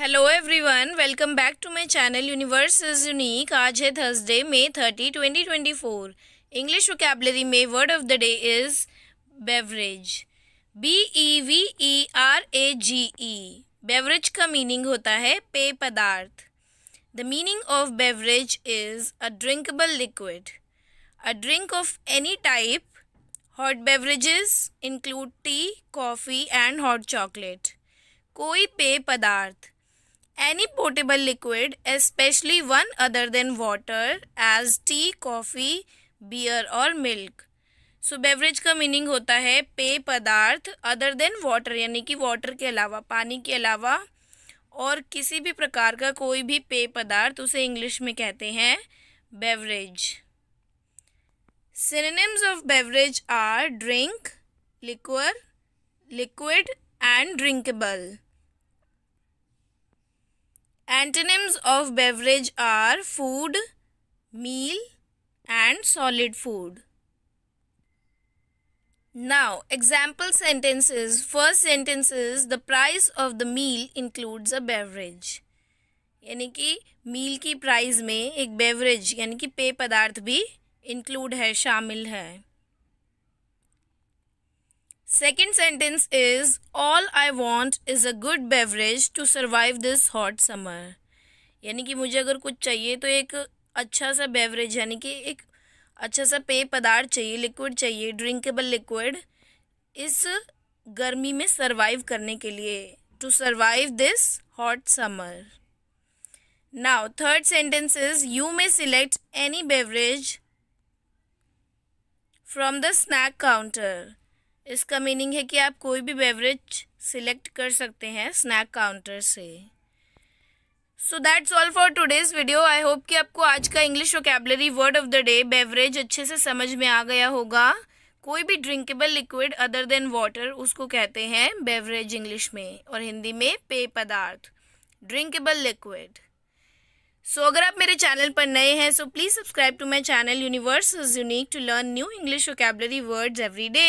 Hello everyone welcome back to my channel universe is unique आज है Thursday May thirty twenty twenty four English vocabulary में word of the day is beverage B E V E R A G E beverage का meaning होता है पेय पदार्थ the meaning of beverage is a drinkable liquid a drink of any type hot beverages include tea coffee and hot chocolate कोई पेय पदार्थ any potable liquid especially one other than water as tea coffee beer or milk so, beverage ka meaning hota hai pay padarth other than water yani ki water ke alawa pani ke alawa और किसी भी प्रकार का कोई भी पेय पदार्थ उसे इंग्लिश में कहते हैं beverage synonyms of beverage are drink liquor liquid and drinkable Antonyms of beverage are food, meal and solid food. Now, example sentences. First sentence is the price of the meal includes a beverage. यानी कि मील की price में एक beverage यानी कि पेय पदार्थ भी इंक्लूड है शामिल है second sentence is all I want is a good beverage to survive this hot summer यानी कि मुझे अगर कुछ चाहिए तो एक अच्छा सा बेवरेज यानी कि एक अच्छा सा पेय पदार्थ चाहिए लिक्विड चाहिए ड्रिंकेबल लिक्विड इस गर्मी में सर्वाइव करने के लिए to survive this hot summer now third sentence is you may select any beverage from the snack counter इसका मीनिंग है कि आप कोई भी बेवरेज सिलेक्ट कर सकते हैं स्नैक काउंटर से so that's all for today's video I hope कि आपको आज का English vocabulary word of the day beverage अच्छे से समझ में आ गया होगा कोई भी drinkable liquid other than water उसको कहते हैं बेवरेज इंग्लिश में और हिंदी में पेय पदार्थ ड्रिंकेबल लिक्विड सो अगर आप मेरे चैनल पर नए हैं so please subscribe to my channel universe is unique to learn new English vocabulary words every day